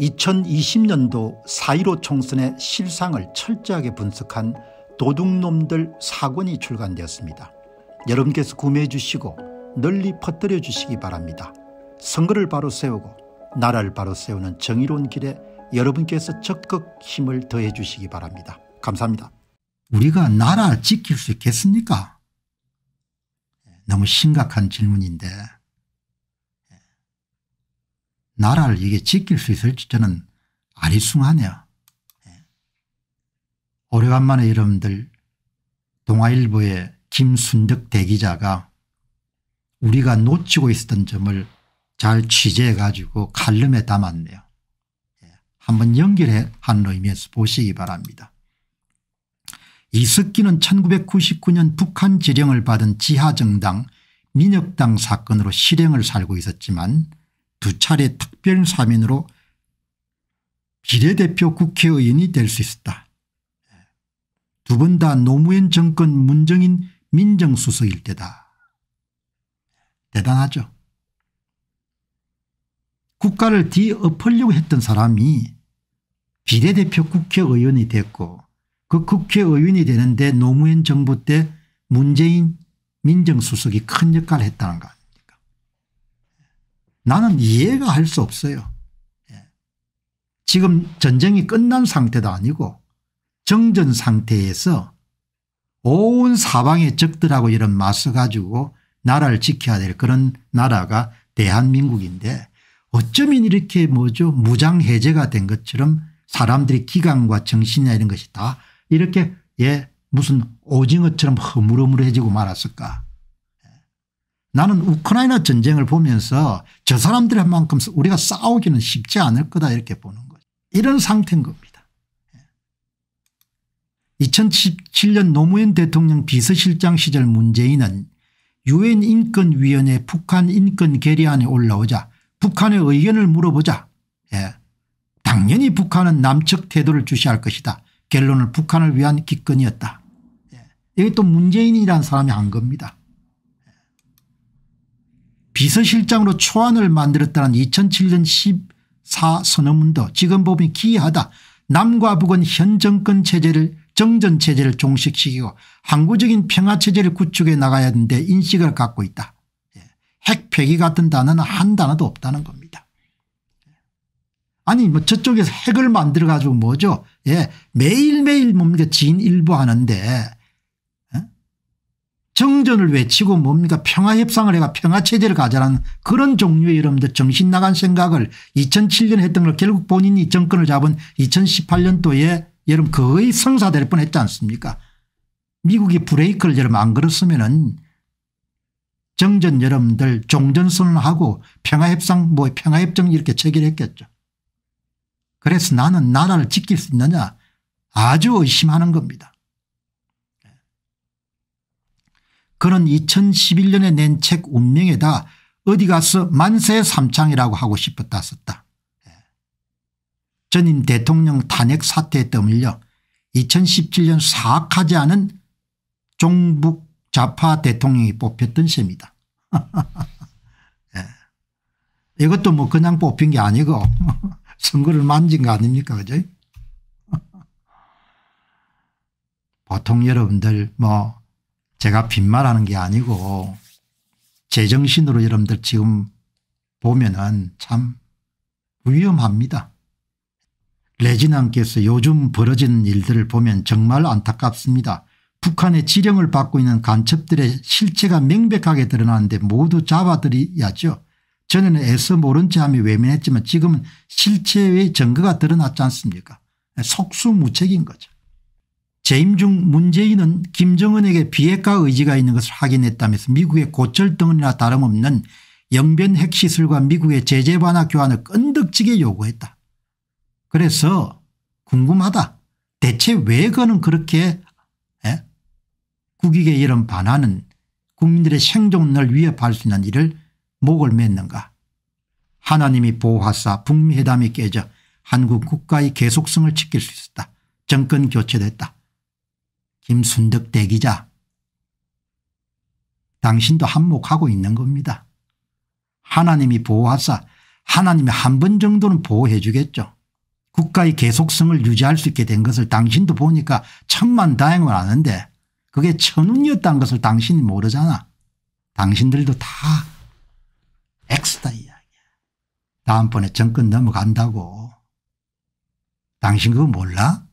2020년도 4.15 총선의 실상을 철저하게 분석한 도둑놈들 사권이 출간되었습니다. 여러분께서 구매해 주시고 널리 퍼뜨려 주시기 바랍니다. 선거를 바로 세우고 나라를 바로 세우는 정의로운 길에 여러분께서 적극 힘을 더해 주시기 바랍니다. 감사합니다. 우리가 나라 지킬 수 있겠습니까? 예, 너무 심각한 질문인데 나라를 이게 지킬 수 있을지 저는 아리숭하네요. 예. 오래간만에 여러분들 동아일보의 김순덕 대기자가 우리가 놓치고 있었던 점을 잘 취재해 가지고 칼럼에 담았네요. 예. 한번 연결 하는 의미에서 보시기 바랍니다. 이석기는 1999년 북한 지령을 받은 지하정당 민혁당 사건으로 실형을 살고 있었지만 두 차례 특별 사면으로 비례대표 국회의원이 될 수 있었다. 두 번 다 노무현 정권 문정인 민정수석일 때다. 대단하죠. 국가를 뒤엎으려고 했던 사람이 비례대표 국회의원이 됐고 그 국회의원이 되는데 노무현 정부 때 문재인 민정수석이 큰 역할을 했다는 것. 나는 이해가 할 수 없어요. 예. 지금 전쟁이 끝난 상태도 아니고 정전 상태에서 온 사방의 적들하고 이런 맞서 가지고 나라를 지켜야 될 그런 나라가 대한민국인데 어쩌면 이렇게 뭐죠 무장해제가 된 것처럼 사람들이 기강과 정신이나 이런 것이 다 이렇게 예 무슨 오징어처럼 허물허물해지고 말았을까 나는 우크라이나 전쟁을 보면서 저 사람들 한 만큼 우리가 싸우기는 쉽지 않을 거다 이렇게 보는 거죠. 이런 상태인 겁니다. 2017년 예. 노무현 대통령 비서실장 시절 문재인은 유엔 인권위원회 북한 인권 결의안에 올라오자 북한의 의견을 물어보자 예. 당연히 북한은 남측 태도를 주시할 것이다. 결론은 북한을 위한 기권이었다. 예. 이게 또 문재인이라는 사람이 한 겁니다. 비서실장으로 초안을 만들었다는 2007년 14 선언문도 지금 보면 기이하다. 남과 북은 현 정권 체제를 정전체제를 종식시키고 항구적인 평화체제를 구축해 나가야 하는데 인식을 갖고 있다. 예. 핵폐기 같은 단어는 한 단어도 없다는 겁니다. 예. 아니 뭐 저쪽에서 핵을 만들어 가지고 뭐죠 예 매일매일 뭡니까 진일보 하는데 정전을 외치고 뭡니까 평화협상을 해가 평화체제를 가자라는 그런 종류의 여러분들 정신 나간 생각을 2007년 했던 걸 결국 본인이 정권을 잡은 2018년도에 여러분 거의 성사될 뻔했지 않습니까 미국이 브레이크를 여러분 안 걸었으면 은 정전 여러분들 종전선언하고 평화협상 뭐 평화협정 이렇게 체결했겠죠. 그래서 나는 나라를 지킬 수 있느냐 아주 의심하는 겁니다. 그는 2011년에 낸 책 운명에다 어디 가서 만세 삼창이라고 하고 싶었다 썼다. 예. 전임 대통령 탄핵 사태에 떠밀려 2017년 사악하지 않은 종북 좌파 대통령이 뽑혔던 셈이다. 예. 이것도 뭐 그냥 뽑힌 게 아니고 선거를 만진 거 아닙니까 그죠? 보통 여러분들 뭐 제가 빈말하는 게 아니고 제정신으로 여러분들 지금 보면은 참 위험합니다. 레진왕께서 요즘 벌어지 일들을 보면 정말 안타깝습니다. 북한의 지령을 받고 있는 간첩들의 실체가 명백하게 드러나는데 모두 잡아들여야죠. 전에는 애써 모른 채 하며 외면했지만 지금은 실체의 증거가 드러났지 않습니까 속수무책인 거죠. 재임 중 문재인은 김정은에게 비핵화 의지가 있는 것을 확인했다면서 미국의 고철덩이나 다름없는 영변 핵시설과 미국의 제재 반화 교환을 끈덕지게 요구했다. 그래서 궁금하다. 대체 왜 그는 그렇게 에? 국익의 이런 반하는 국민들의 생존을 위협할 수 있는 일을 목을 맺는가 하나님이 보호하사 북미회담이 깨져 한국 국가의 계속성을 지킬 수 있었다. 정권 교체됐다. 김순덕 대기자 당신도 한몫하고 있는 겁니다. 하나님이 보호하사 하나님이 한 번 정도는 보호해 주겠죠. 국가의 계속성을 유지할 수 있게 된 것을 당신도 보니까 천만다행을 아는데 그게 천운이었다는 것을 당신이 모르잖아. 당신들도 다 엑스다 이야기야. 다음번에 정권 넘어간다고. 당신 그거 몰라?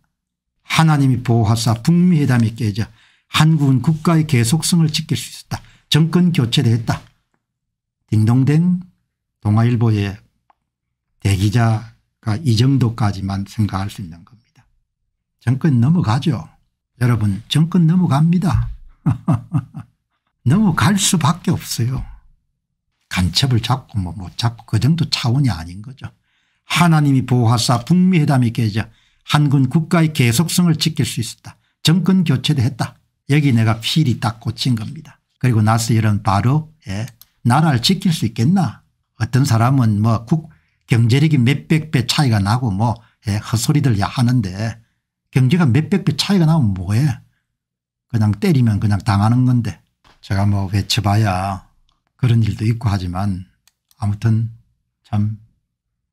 하나님이 보호하사 북미 회담이 깨져 한국은 국가의 계속성을 지킬 수 있었다. 정권 교체됐다. 딩동댕 동아일보의 대기자가 이 정도까지만 생각할 수 있는 겁니다. 정권 넘어가죠. 여러분 정권 넘어갑니다. 넘어갈 수밖에 없어요. 간첩을 잡고 뭐 못 잡고 그 정도 차원이 아닌 거죠. 하나님이 보호하사 북미회담이 깨져 한군 국가의 계속성을 지킬 수 있었다. 정권 교체도 했다. 여기 내가 필이 딱 꽂힌 겁니다. 그리고 나서 이런 바로 예, 나라를 지킬 수 있겠나 어떤 사람은 뭐 국 경제력이 몇백 배 차이가 나고 뭐 예, 헛소리들 야 하는데 경제가 몇백 배 차이가 나면 뭐해 그냥 때리면 그냥 당하는 건데 제가 뭐 외쳐봐야 그런 일도 있고 하지만 아무튼 참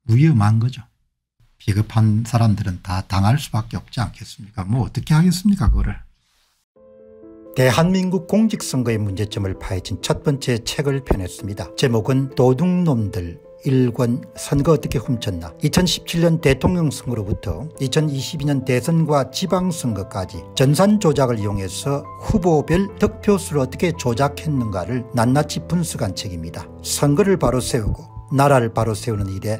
위험한 거죠. 비겁한 사람들은 다 당할 수밖에 없지 않겠습니까 뭐 어떻게 하겠습니까 그거를. 대한민국 공직선거의 문제점을 파헤친 첫 번째 책을 펴냈습니다. 제목은 도둑놈들 일권 선거 어떻게 훔쳤나 2017년 대통령 선거로부터 2022년 대선과 지방선거까지 전산 조작을 이용해서 후보별 득표수를 어떻게 조작했는가를 낱낱이 분석한 책입니다. 선거를 바로 세우고 나라를 바로 세우는 일에